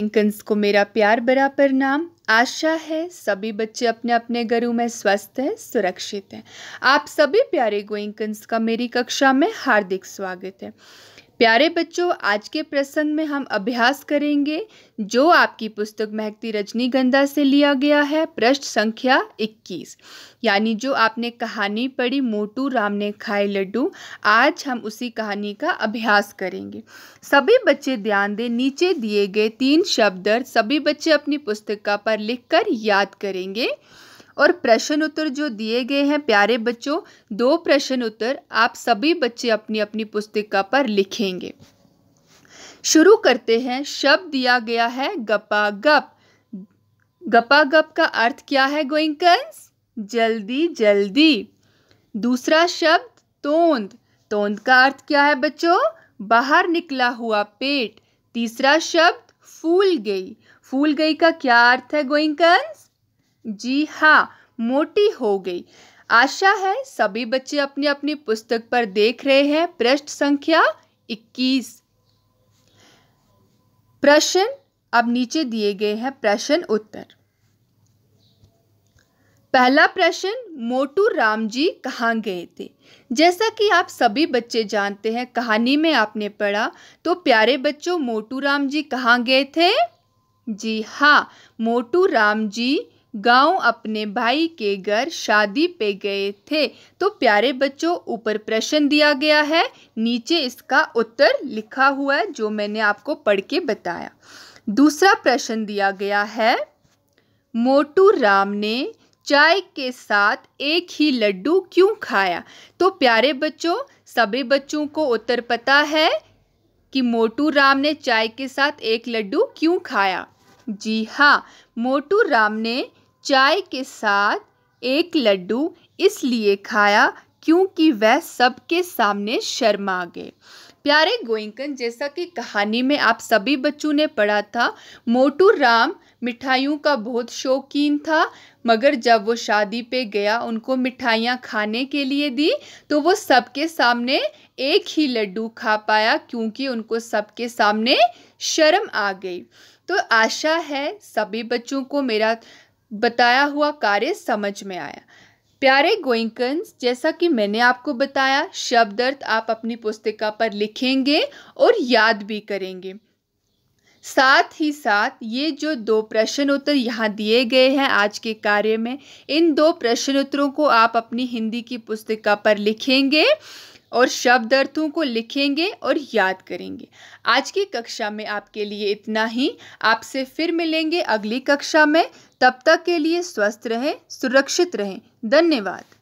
इंकंस को मेरा प्यार पर नाम आशा है सभी बच्चे अपने अपने घरों में स्वस्थ हैं सुरक्षित हैं आप सभी प्यारे गोइंकन्स का मेरी कक्षा में हार्दिक स्वागत है प्यारे बच्चों आज के प्रसंग में हम अभ्यास करेंगे जो आपकी पुस्तक महकती रजनीगंधा से लिया गया है पृष्ठ संख्या 21 यानी जो आपने कहानी पढ़ी मोटू राम ने खाए लड्डू आज हम उसी कहानी का अभ्यास करेंगे सभी बच्चे ध्यान दें नीचे दिए गए तीन शब्द सभी बच्चे अपनी पुस्तिका पर पर लिखकर याद करेंगे और प्रश्न उत्तर जो दिए गए हैं प्यारे बच्चों दो प्रश्न उत्तर आप सभी बच्चे अपनी अपनी पुस्तिका पर लिखेंगे शुरू करते हैं शब्द दिया गया है गपा गप गपा गप का अर्थ क्या है गोइंकंस जल्दी जल्दी दूसरा शब्द तोंद तोंद का अर्थ क्या है बच्चों बाहर निकला हुआ पेट तीसरा शब्द फूल गई फूल गई का क्या अर्थ है गोइंकंस जी हाँ मोटी हो गई आशा है सभी बच्चे अपनी अपनी पुस्तक पर देख रहे हैं पृष्ठ संख्या 21 प्रश्न अब नीचे दिए गए हैं प्रश्न उत्तर पहला प्रश्न मोटू राम जी कहाँ गए थे जैसा कि आप सभी बच्चे जानते हैं कहानी में आपने पढ़ा तो प्यारे बच्चों मोटू राम जी कहाँ गए थे जी हाँ मोटू राम जी गांव अपने भाई के घर शादी पे गए थे तो प्यारे बच्चों ऊपर प्रश्न दिया गया है नीचे इसका उत्तर लिखा हुआ है जो मैंने आपको पढ़ के बताया दूसरा प्रश्न दिया गया है मोटू राम ने चाय के साथ एक ही लड्डू क्यों खाया तो प्यारे बच्चों सभी बच्चों को उत्तर पता है कि मोटू राम ने चाय के साथ एक लड्डू क्यों खाया जी हाँ मोटू राम ने चाय के साथ एक लड्डू इसलिए खाया क्योंकि वह सबके सामने शर्मा गए प्यारे गोइंकन जैसा कि कहानी में आप सभी बच्चों ने पढ़ा था मोटू राम मिठाइयों का बहुत शौकीन था मगर जब वो शादी पे गया उनको मिठाइयाँ खाने के लिए दी तो वो सबके सामने एक ही लड्डू खा पाया क्योंकि उनको सबके सामने शर्म आ गई तो आशा है सभी बच्चों को मेरा बताया हुआ कार्य समझ में आया प्यारे गोइंकन्स जैसा कि मैंने आपको बताया शब्द अर्थ आप अपनी पुस्तिका पर लिखेंगे और याद भी करेंगे साथ ही साथ ये जो दो प्रश्न उत्तर यहाँ दिए गए हैं आज के कार्य में इन दो प्रश्न उत्तरों को आप अपनी हिंदी की पुस्तिका पर लिखेंगे और शब्द अर्थों को लिखेंगे और याद करेंगे आज की कक्षा में आपके लिए इतना ही आपसे फिर मिलेंगे अगली कक्षा में तब तक के लिए स्वस्थ रहें सुरक्षित रहें धन्यवाद